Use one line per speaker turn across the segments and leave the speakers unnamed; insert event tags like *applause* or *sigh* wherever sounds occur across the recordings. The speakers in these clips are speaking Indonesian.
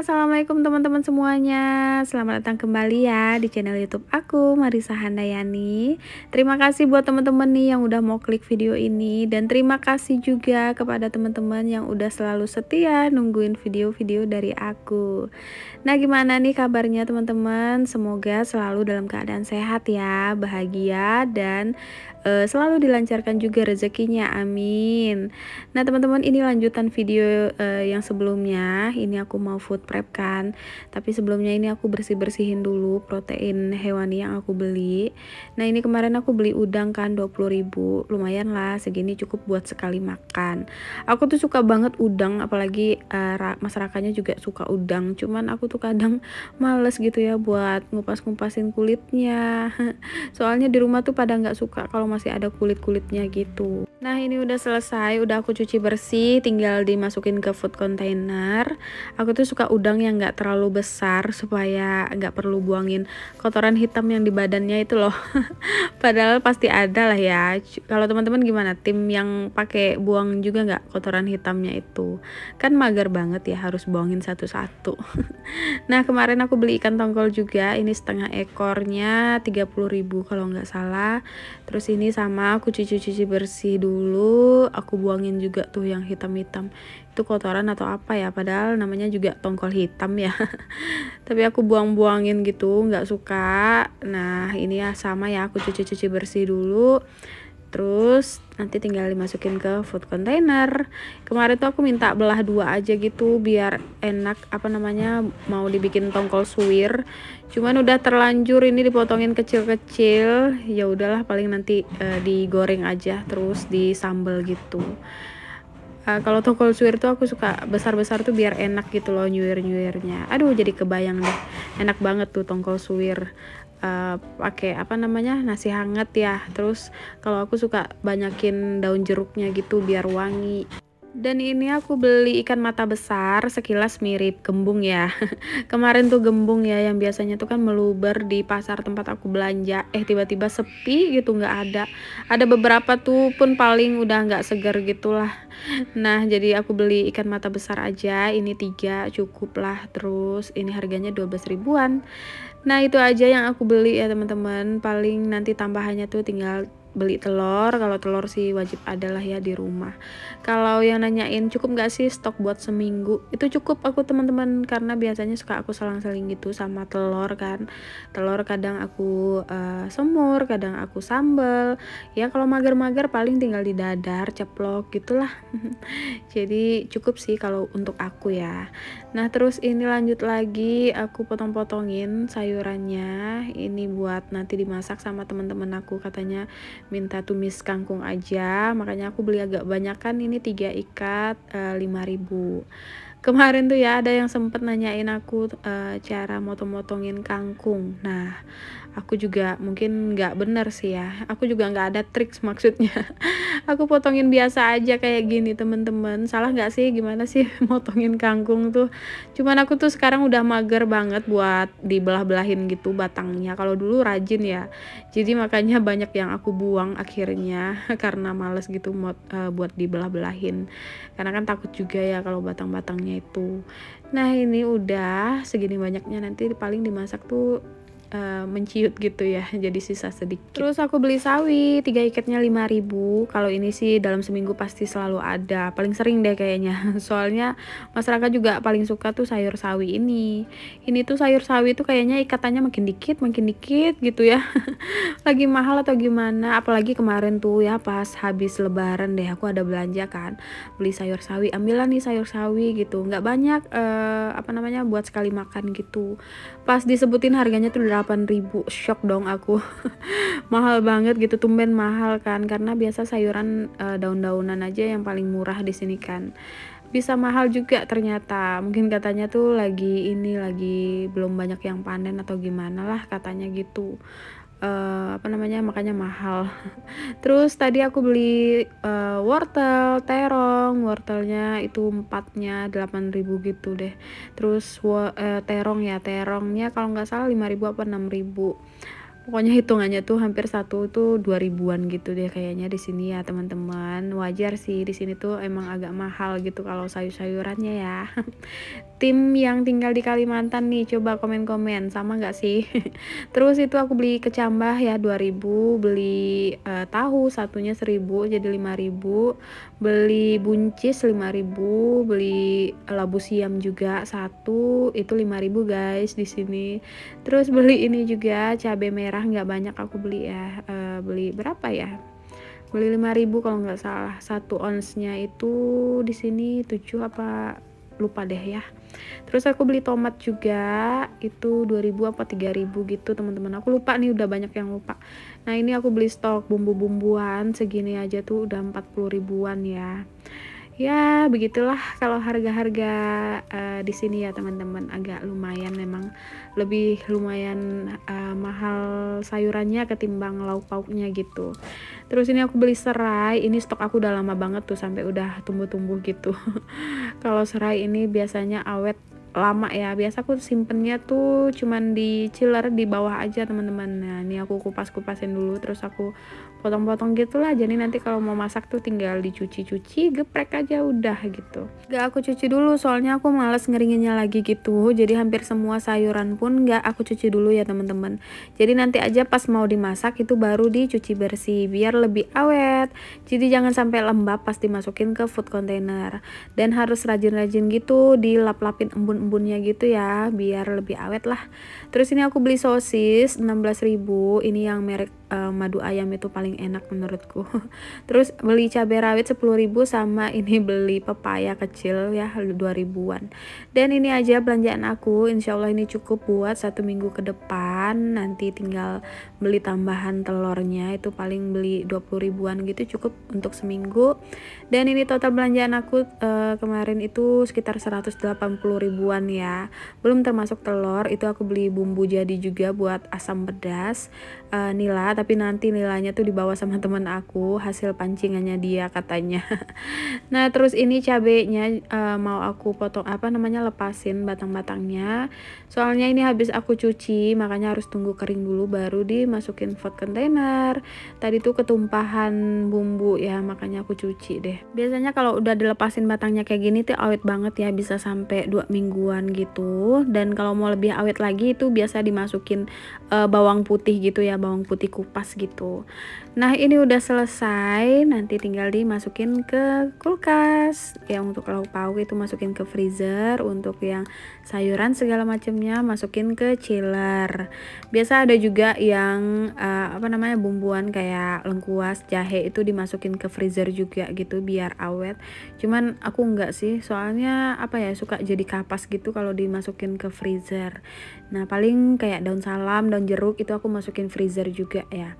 Assalamualaikum teman-teman semuanya Selamat datang kembali ya di channel youtube aku Marisa Handayani Terima kasih buat teman-teman nih yang udah mau klik video ini Dan terima kasih juga kepada teman-teman yang udah selalu setia nungguin video-video dari aku Nah gimana nih kabarnya teman-teman Semoga selalu dalam keadaan sehat ya, bahagia dan uh, selalu dilancarkan juga rezekinya. Amin. Nah, teman-teman, ini lanjutan video uh, yang sebelumnya. Ini aku mau food prep kan. Tapi sebelumnya ini aku bersih-bersihin dulu protein hewani yang aku beli. Nah, ini kemarin aku beli udang kan 20.000. Lumayan lah, segini cukup buat sekali makan. Aku tuh suka banget udang apalagi uh, eh, masyarakatnya juga suka udang. Cuman aku tuh kadang *laughs* males gitu ya buat ngupas-ngupasin kulitnya. *laughs* Soalnya di rumah tuh pada nggak suka kalau masih ada kulit-kulitnya gitu nah ini udah selesai udah aku cuci bersih tinggal dimasukin ke food container aku tuh suka udang yang gak terlalu besar supaya gak perlu buangin kotoran hitam yang di badannya itu loh *laughs* padahal pasti ada lah ya kalau teman-teman gimana tim yang pakai buang juga gak kotoran hitamnya itu kan mager banget ya harus buangin satu-satu *laughs* nah kemarin aku beli ikan tongkol juga ini setengah ekornya 30.000 kalau nggak salah terus ini sini sama aku cuci-cuci bersih dulu aku buangin juga tuh yang hitam-hitam itu kotoran atau apa ya padahal namanya juga tongkol hitam ya *laughs* tapi aku buang-buangin gitu nggak suka nah ini ya sama ya aku cuci-cuci bersih dulu terus nanti tinggal dimasukin ke food container kemarin tuh aku minta belah dua aja gitu biar enak apa namanya mau dibikin tongkol suwir cuman udah terlanjur ini dipotongin kecil-kecil ya udahlah paling nanti uh, digoreng aja terus disambel gitu uh, kalau tongkol suwir tuh aku suka besar-besar tuh biar enak gitu loh nyuir-nyuirnya aduh jadi kebayang deh enak banget tuh tongkol suwir Eh, pakai apa namanya nasi hangat ya terus kalau aku suka banyakin daun jeruknya gitu biar wangi dan ini aku beli ikan mata besar sekilas mirip gembung ya *laughs* kemarin tuh gembung ya yang biasanya tuh kan meluber di pasar tempat aku belanja eh tiba-tiba sepi gitu nggak ada ada beberapa tuh pun paling udah nggak segar gitulah nah jadi aku beli ikan mata besar aja ini tiga cukup lah terus ini harganya 12 ribuan Nah itu aja yang aku beli ya teman-teman. Paling nanti tambahannya tuh tinggal beli telur. Kalau telur sih wajib adalah ya di rumah. Kalau yang nanyain cukup gak sih stok buat seminggu? Itu cukup aku teman-teman karena biasanya suka aku selang-seling gitu sama telur kan. Telur kadang aku uh, semur, kadang aku sambel. Ya kalau mager-mager paling tinggal di dadar, ceplok gitulah. *laughs* Jadi cukup sih kalau untuk aku ya. Nah, terus ini lanjut lagi aku potong-potongin sayurannya. Ini buat nanti dimasak sama teman-teman aku katanya minta tumis kangkung aja. Makanya aku beli agak banyak kan ini 3 ikat eh, lima e, 5000. Kemarin tuh ya ada yang sempet nanyain aku e, cara motong-motongin kangkung. Nah, aku juga mungkin nggak bener sih ya aku juga nggak ada trik maksudnya *laughs* aku potongin biasa aja kayak gini temen-temen salah nggak sih gimana sih *laughs* motongin kangkung tuh cuman aku tuh sekarang udah mager banget buat dibelah-belahin gitu batangnya kalau dulu rajin ya jadi makanya banyak yang aku buang akhirnya *laughs* karena males gitu eh, buat dibelah-belahin karena kan takut juga ya kalau batang-batangnya itu nah ini udah segini banyaknya nanti paling dimasak tuh uh, menciut gitu ya jadi sisa sedikit terus aku beli sawi tiga iketnya ribu. kalau ini sih dalam seminggu pasti selalu ada paling sering deh kayaknya *laughs* soalnya masyarakat juga paling suka tuh sayur sawi ini ini tuh sayur sawi tuh kayaknya ikatannya makin dikit makin dikit gitu ya *laughs* lagi mahal atau gimana apalagi kemarin tuh ya pas habis lebaran deh aku ada belanja kan beli sayur sawi ambillah nih sayur sawi gitu nggak banyak uh, apa namanya buat sekali makan gitu pas disebutin harganya tuh 8000 shock dong aku *laughs* mahal banget gitu tumben mahal kan karena biasa sayuran uh, daun-daunan aja yang paling murah di sini kan bisa mahal juga ternyata mungkin katanya tuh lagi ini lagi belum banyak yang panen atau gimana lah katanya gitu uh, apa namanya makanya mahal *laughs* terus tadi aku beli uh, wortel terong wortelnya itu empatnya 8000 gitu deh terus uh, terong ya terongnya kalau nggak salah 5000 apa 6000 pokoknya hitungannya tuh hampir satu itu dua ribuan gitu deh kayaknya di sini ya teman-teman wajar sih di sini tuh emang agak mahal gitu kalau sayur-sayurannya ya *laughs* tim yang tinggal di Kalimantan nih coba komen-komen sama nggak sih *laughs* terus itu aku beli kecambah ya 2000 beli uh, tahu satunya 1000 jadi 5000 beli buncis 5000 beli labu siam juga satu itu 5000 guys di sini terus beli ini juga cabe merah nggak banyak aku beli ya uh, beli berapa ya beli 5000 kalau nggak salah satu onsnya itu di sini 7 apa lupa deh ya terus aku beli tomat juga itu 2000 apa 3000 gitu teman-teman aku lupa nih udah banyak yang lupa nah ini aku beli stok bumbu-bumbuan segini aja tuh udah 40 ribuan ya ya begitulah kalau harga-harga uh, di sini ya teman-teman agak lumayan memang lebih lumayan uh, mahal sayurannya ketimbang lauk pauknya gitu terus ini aku beli serai ini stok aku udah lama banget tuh sampai udah tumbuh-tumbuh gitu *laughs* kalau serai ini biasanya awet lama ya biasa aku simpennya tuh cuman di chiller di bawah aja teman-teman nah ini aku kupas-kupasin dulu terus aku potong-potong gitulah jadi nanti kalau mau masak tuh tinggal dicuci-cuci geprek aja udah gitu gak aku cuci dulu soalnya aku males ngeringinnya lagi gitu jadi hampir semua sayuran pun gak aku cuci dulu ya teman-teman jadi nanti aja pas mau dimasak itu baru dicuci bersih biar lebih awet jadi jangan sampai lembab pas dimasukin ke food container dan harus rajin-rajin gitu dilap-lapin embun-embunnya gitu ya biar lebih awet lah terus ini aku beli sosis 16.000 ini yang merek uh, madu ayam itu paling paling enak menurutku *laughs* terus beli cabai rawit 10.000 sama ini beli pepaya kecil ya 2000-an dan ini aja belanjaan aku insya Allah ini cukup buat satu minggu ke depan nanti tinggal beli tambahan telurnya itu paling beli 20000 ribuan gitu cukup untuk seminggu dan ini total belanjaan aku uh, kemarin itu sekitar 180000 ribuan ya belum termasuk telur itu aku beli bumbu jadi juga buat asam pedas uh, nila tapi nanti nilainya tuh di dibawa sama teman aku hasil pancingannya dia katanya *laughs* nah terus ini cabenya uh, mau aku potong apa namanya lepasin batang-batangnya soalnya ini habis aku cuci makanya harus tunggu kering dulu baru dimasukin food container tadi tuh ketumpahan bumbu ya makanya aku cuci deh biasanya kalau udah dilepasin batangnya kayak gini tuh awet banget ya bisa sampai dua mingguan gitu dan kalau mau lebih awet lagi itu biasa dimasukin uh, bawang putih gitu ya bawang putih kupas gitu Nah ini udah selesai, nanti tinggal dimasukin ke kulkas. Ya untuk lauk pauk itu masukin ke freezer, untuk yang sayuran segala macamnya masukin ke chiller. Biasa ada juga yang uh, apa namanya bumbuan kayak lengkuas, jahe itu dimasukin ke freezer juga gitu biar awet. Cuman aku enggak sih, soalnya apa ya suka jadi kapas gitu kalau dimasukin ke freezer. Nah paling kayak daun salam, daun jeruk itu aku masukin freezer juga ya.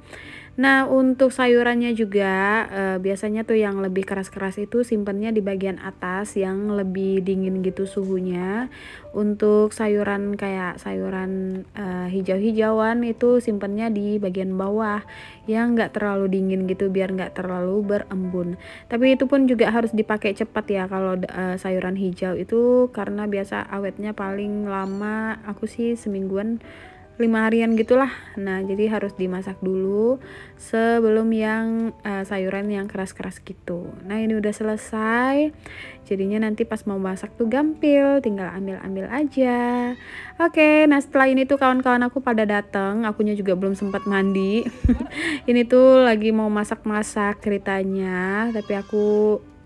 Nah, untuk sayurannya juga eh, biasanya tuh yang lebih keras-keras itu simpennya di bagian atas yang lebih dingin gitu suhunya. Untuk sayuran kayak sayuran eh, hijau-hijauan itu simpennya di bagian bawah yang nggak terlalu dingin gitu biar nggak terlalu berembun. Tapi itu pun juga harus dipakai cepat ya kalau eh, sayuran hijau itu karena biasa awetnya paling lama aku sih semingguan lima harian gitulah nah jadi harus dimasak dulu sebelum yang uh, sayuran yang keras-keras gitu nah ini udah selesai jadinya nanti pas mau masak tuh gampil tinggal ambil-ambil aja oke okay, nah setelah ini tuh kawan-kawan aku pada datang akunya juga belum sempat mandi *laughs* ini tuh lagi mau masak-masak ceritanya tapi aku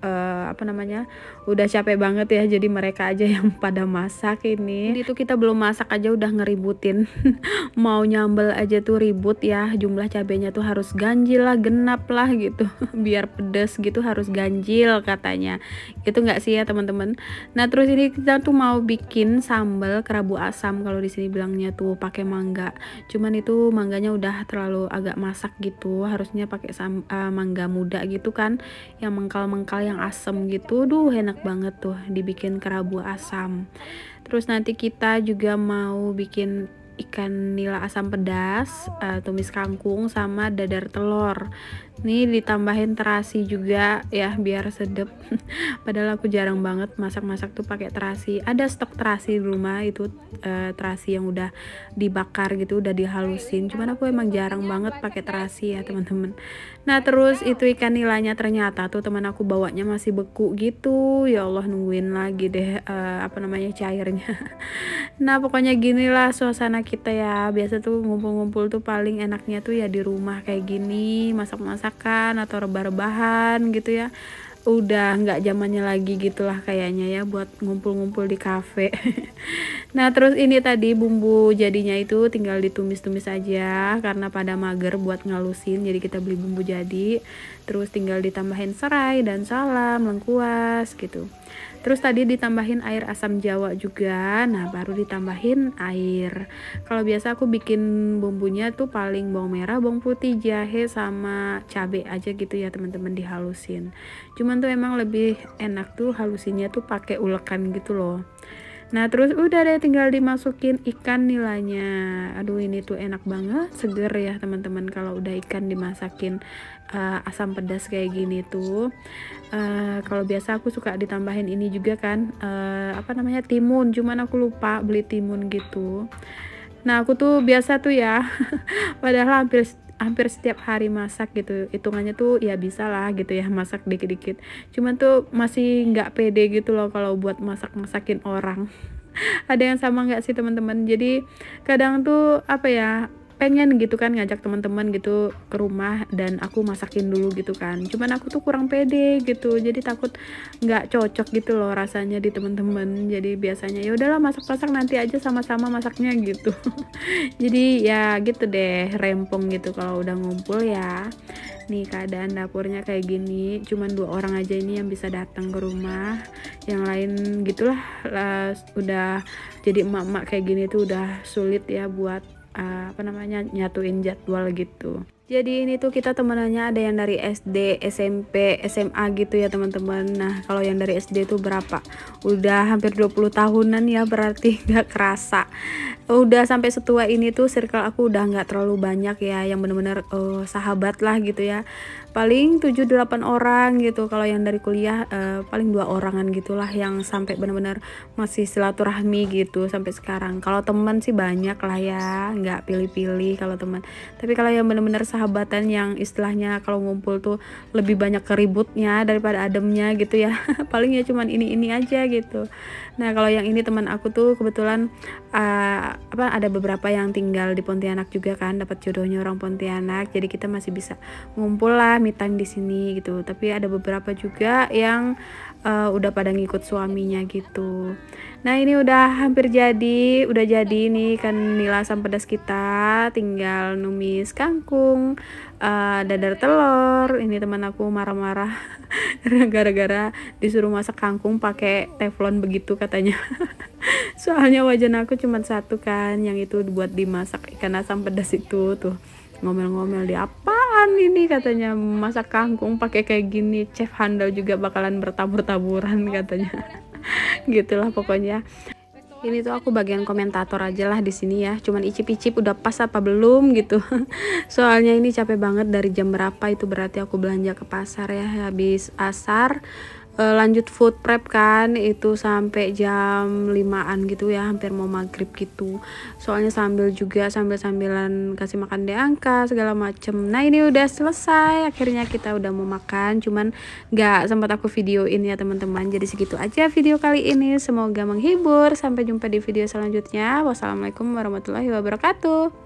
uh, apa namanya udah capek banget ya jadi mereka aja yang *laughs* pada masak ini itu kita belum masak aja udah ngeributin *laughs* mau nyambel aja tuh ribut ya jumlah cabenya tuh harus ganjil lah genap lah gitu *laughs* biar pedes gitu harus ganjil katanya itu nggak sih ya teman-teman nah terus ini kita tuh mau bikin sambal kerabu asam kalau di sini bilangnya tuh pakai mangga cuman itu mangganya udah terlalu agak masak gitu harusnya pakai uh, mangga muda gitu kan yang mengkal-mengkal yang yang asam gitu duh enak banget tuh dibikin kerabu asam terus nanti kita juga mau bikin ikan nila asam pedas uh, tumis kangkung sama dadar telur ini ditambahin terasi juga ya biar sedep. *laughs* Padahal aku jarang banget masak-masak tuh pakai terasi. Ada stok terasi di rumah itu e, terasi yang udah dibakar gitu, udah dihalusin. Cuman aku emang jarang banget pakai terasi ya, teman-teman. Nah, terus itu ikan nilainya ternyata tuh teman aku bawanya masih beku gitu. Ya Allah nungguin lagi deh e, apa namanya cairnya. *laughs* nah, pokoknya ginilah suasana kita ya. Biasa tuh ngumpul-ngumpul tuh paling enaknya tuh ya di rumah kayak gini, masak-masak masakan atau rebah-rebahan gitu ya udah nggak zamannya lagi gitulah kayaknya ya buat ngumpul-ngumpul di kafe. *laughs* nah terus ini tadi bumbu jadinya itu tinggal ditumis-tumis aja karena pada mager buat ngalusin jadi kita beli bumbu jadi terus tinggal ditambahin serai dan salam lengkuas gitu. Terus tadi ditambahin air asam jawa juga. Nah, baru ditambahin air. Kalau biasa aku bikin bumbunya tuh paling bawang merah, bawang putih, jahe sama cabe aja gitu ya, teman-teman dihalusin. Cuman tuh emang lebih enak tuh halusinnya tuh pakai ulekan gitu loh. Nah terus udah deh tinggal dimasukin ikan nilainya Aduh ini tuh enak banget seger ya teman-teman kalau udah ikan dimasakin uh, asam pedas kayak gini tuh uh, kalau biasa aku suka ditambahin ini juga kan uh, apa namanya timun cuman aku lupa beli timun gitu nah aku tuh biasa tuh ya *laughs* padahal hampir hampir setiap hari masak gitu hitungannya tuh ya bisa lah gitu ya masak dikit-dikit cuman tuh masih nggak pede gitu loh kalau buat masak-masakin orang *laughs* ada yang sama nggak sih teman-teman jadi kadang tuh apa ya pengen gitu kan ngajak teman-teman gitu ke rumah dan aku masakin dulu gitu kan cuman aku tuh kurang pede gitu jadi takut nggak cocok gitu loh rasanya di teman-teman jadi biasanya ya udahlah masak-masak nanti aja sama-sama masaknya gitu *laughs* jadi ya gitu deh rempong gitu kalau udah ngumpul ya nih keadaan dapurnya kayak gini cuman dua orang aja ini yang bisa datang ke rumah yang lain gitulah lah, udah jadi emak-emak kayak gini tuh udah sulit ya buat uh, apa namanya nyatuin jadwal gitu jadi ini tuh kita temenannya ada yang dari SD, SMP, SMA gitu ya teman-teman. Nah kalau yang dari SD tuh berapa? Udah hampir 20 tahunan ya berarti *laughs* gak kerasa. Udah sampai setua ini tuh circle aku udah gak terlalu banyak ya yang bener-bener uh, sahabat lah gitu ya paling 7-8 orang gitu kalau yang dari kuliah uh, paling dua orangan gitulah yang sampai benar-benar masih silaturahmi gitu sampai sekarang kalau teman sih banyak lah ya nggak pilih-pilih kalau teman tapi kalau yang benar-benar sahabatan yang istilahnya kalau ngumpul tuh lebih banyak keributnya daripada ademnya gitu ya *laughs* paling ya cuman ini ini aja gitu nah kalau yang ini teman aku tuh kebetulan uh, apa ada beberapa yang tinggal di Pontianak juga kan dapat jodohnya orang Pontianak jadi kita masih bisa ngumpul lah me time di sini gitu tapi ada beberapa juga yang uh, udah pada ngikut suaminya gitu nah ini udah hampir jadi udah jadi nih kan nilasan pedas kita tinggal numis kangkung uh, dadar telur ini teman aku marah-marah *laughs* gara-gara disuruh masak kangkung pakai teflon begitu katanya *laughs* soalnya wajan aku cuma satu kan yang itu buat dimasak ikan asam pedas itu tuh ngomel-ngomel di apaan ini katanya masak kangkung pakai kayak gini chef handal juga bakalan bertabur-taburan katanya *laughs* gitulah pokoknya ini tuh aku bagian komentator aja lah di sini ya cuman icip-icip udah pas apa belum gitu *laughs* soalnya ini capek banget dari jam berapa itu berarti aku belanja ke pasar ya habis asar uh, lanjut food prep kan itu sampai jam 5an gitu ya hampir mau maghrib gitu soalnya sambil juga sambil sambilan kasih makan di angka segala macem nah ini udah selesai akhirnya kita udah mau makan cuman nggak sempat aku videoin ya teman-teman jadi segitu aja video kali ini semoga menghibur sampai jumpa di video selanjutnya wassalamualaikum warahmatullahi wabarakatuh